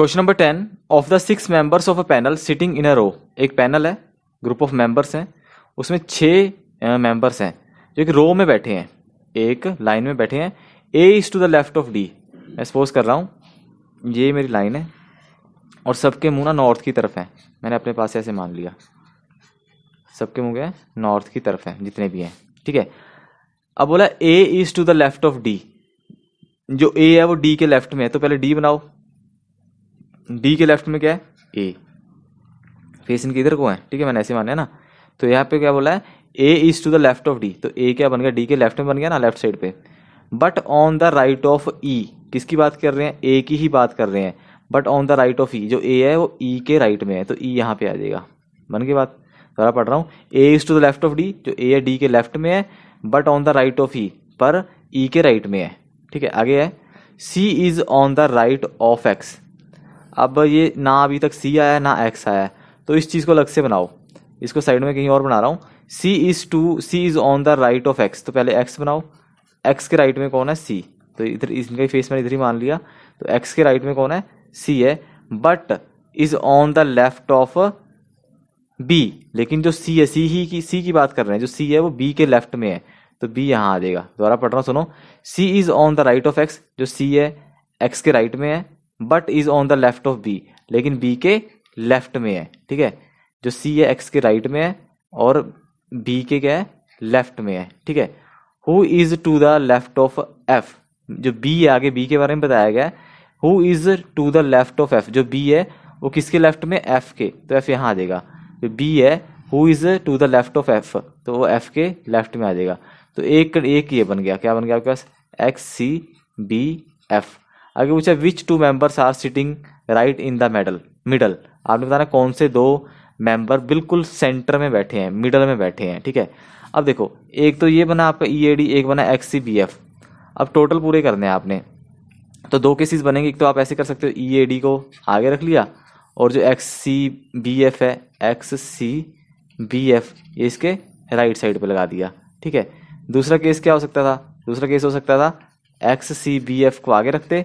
Question number ten of the six members of a panel sitting in a row एक panel है group of members हैं उसमें छः members हैं जो कि रो में बैठे हैं एक लाइन में बैठे हैं A is to the left of D मैं सपोज कर रहा हूँ ये मेरी लाइन है और सबके मुँह ना नॉर्थ की तरफ है मैंने अपने पास ऐसे मान लिया सबके मुँह क्या नॉर्थ की तरफ है जितने भी हैं ठीक है अब बोला A is to the left of D जो ए है वो डी के लेफ्ट में है तो पहले डी बनाओ डी के लेफ्ट में क्या है ए फेस इनके इधर को है ठीक है मैंने ऐसे माना है ना तो यहाँ पे क्या बोला है A is to the left of D तो ए क्या बन गया डी के लेफ्ट में बन गया ना लेफ्ट साइड पे but on the right of E किसकी बात कर रहे हैं ए की ही बात कर रहे हैं but on the right of E जो ए है वो ई e के राइट में है तो ई e यहाँ पे आ जाएगा बन गई बात दोबारा पढ़ रहा हूँ A is to the left of D जो ए है डी के लेफ्ट में है but on the right of E पर ई e के राइट में है ठीक है आगे है C is on the right of X अब ये ना अभी तक सी आया है ना एक्स आया है तो इस चीज़ को अलग से बनाओ इसको साइड में कहीं और बना रहा हूँ C is to C is on the right of X तो पहले एक्स बनाओ एक्स के राइट में कौन है सी तो इधर इनका फेस मैंने इधर ही मान लिया तो एक्स के राइट में कौन है सी है but is on the left of B लेकिन जो सी है सी ही की सी की बात कर रहे हैं जो सी है वो बी के लेफ्ट में है तो बी यहाँ आ जाएगा दोबारा पढ़ रहा हूँ सुनो C is on the right of X जो सी है एक्स के राइट में है but is on the left of B लेकिन बी के लेफ्ट में है ठीक है जो सी है एक्स के राइट में है और बी के क्या है लेफ्ट में है ठीक है who is to the left of F जो बी है आगे बी के बारे में बताया गया है who is to the left of F जो बी है वो किसके लेफ्ट में एफ के तो एफ यहाँ आ जाएगा जो बी है who is to the left of F तो वो एफ के लेफ्ट में आ जाएगा तो एक एक ये बन गया क्या बन गया आपके पास एक्स सी बी एफ आगे पूछा which two members are sitting right in the medal middle आपने बताना कौन से दो मेंबर बिल्कुल सेंटर में बैठे हैं मिडल में बैठे हैं ठीक है अब देखो एक तो ये बना आपका ई ए डी एक बना एक्स सी बी एफ अब टोटल पूरे करने हैं आपने तो दो केसेस बनेंगे एक तो आप ऐसे कर सकते हो ई ए डी को आगे रख लिया और जो एक्स सी बी एफ है एक्स सी बी एफ ये इसके राइट साइड पे लगा दिया ठीक है दूसरा केस क्या हो सकता था दूसरा केस हो सकता था एक्स सी बी एफ को आगे रखते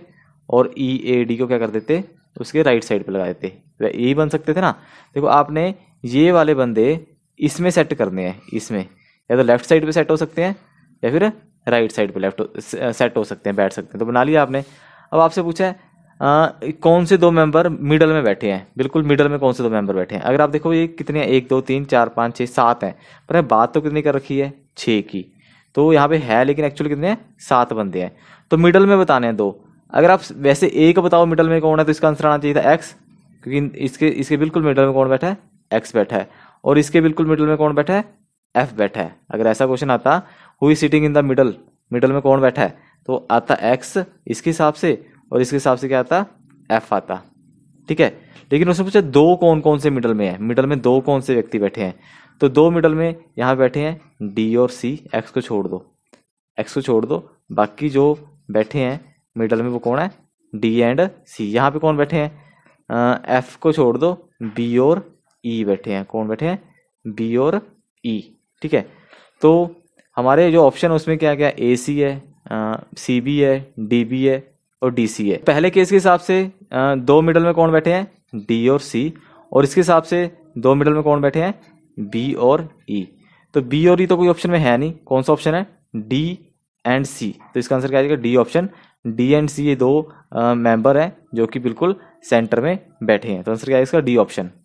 और ई ए डी को क्या कर देते उसके राइट साइड पे लगा देते तो यही बन सकते थे ना देखो आपने ये वाले बंदे इसमें सेट करने हैं इसमें या तो लेफ्ट साइड पे सेट हो सकते हैं या फिर राइट साइड पे लेफ्ट सेट uh, हो सकते हैं बैठ सकते हैं तो बना लिया आपने अब आपसे पूछा है आ, कौन से दो मेंबर मिडल में बैठे हैं बिल्कुल मिडल में कौन से दो मेंबर बैठे हैं अगर आप देखो ये कितने हैं एक दो तीन चार पाँच छः सात हैं पर है बात तो कितनी कर रखी है छः की तो यहाँ पे है लेकिन एक्चुअली कितने हैं सात बंदे हैं तो मिडल में बताने हैं दो अगर आप वैसे ए का बताओ मिडल में कौन है तो इसका आंसर आना चाहिए था एक्स क्योंकि इसके इसके बिल्कुल मिडल में कौन बैठा है एक्स बैठा है और इसके बिल्कुल मिडल में कौन बैठा है एफ बैठा है अगर ऐसा क्वेश्चन आता who is sitting in the middle middle में कौन बैठा है तो आता एक्स इसके हिसाब से और इसके हिसाब से क्या आता एफ आता ठीक है लेकिन उसने पूछा दो कौन कौन से मिडल में है मिडल में दो कौन से व्यक्ति बैठे हैं तो दो मिडल में यहाँ बैठे हैं डी और सी एक्स को छोड़ दो एक्स को छोड़ दो बाकी जो बैठे हैं मिडल में वो कौन है डी एंड सी यहाँ पे कौन बैठे हैं एफ को छोड़ दो बी और ई e बैठे हैं कौन बैठे हैं बी और ई e, ठीक है तो हमारे जो ऑप्शन है उसमें क्या क्या ए सी है सी बी है डी बी है और डी सी है पहले केस के हिसाब से आ, दो मिडल में कौन बैठे हैं डी और सी और इसके हिसाब से दो मिडल में कौन बैठे हैं बी और ई e. तो बी और ई e तो कोई ऑप्शन में है नहीं कौन सा ऑप्शन है डी एंड सी तो इसका आंसर क्या आ जाएगा D option D and C ये दो मेंबर हैं जो कि बिल्कुल सेंटर में बैठे हैं तो आंसर क्या है इसका डी ऑप्शन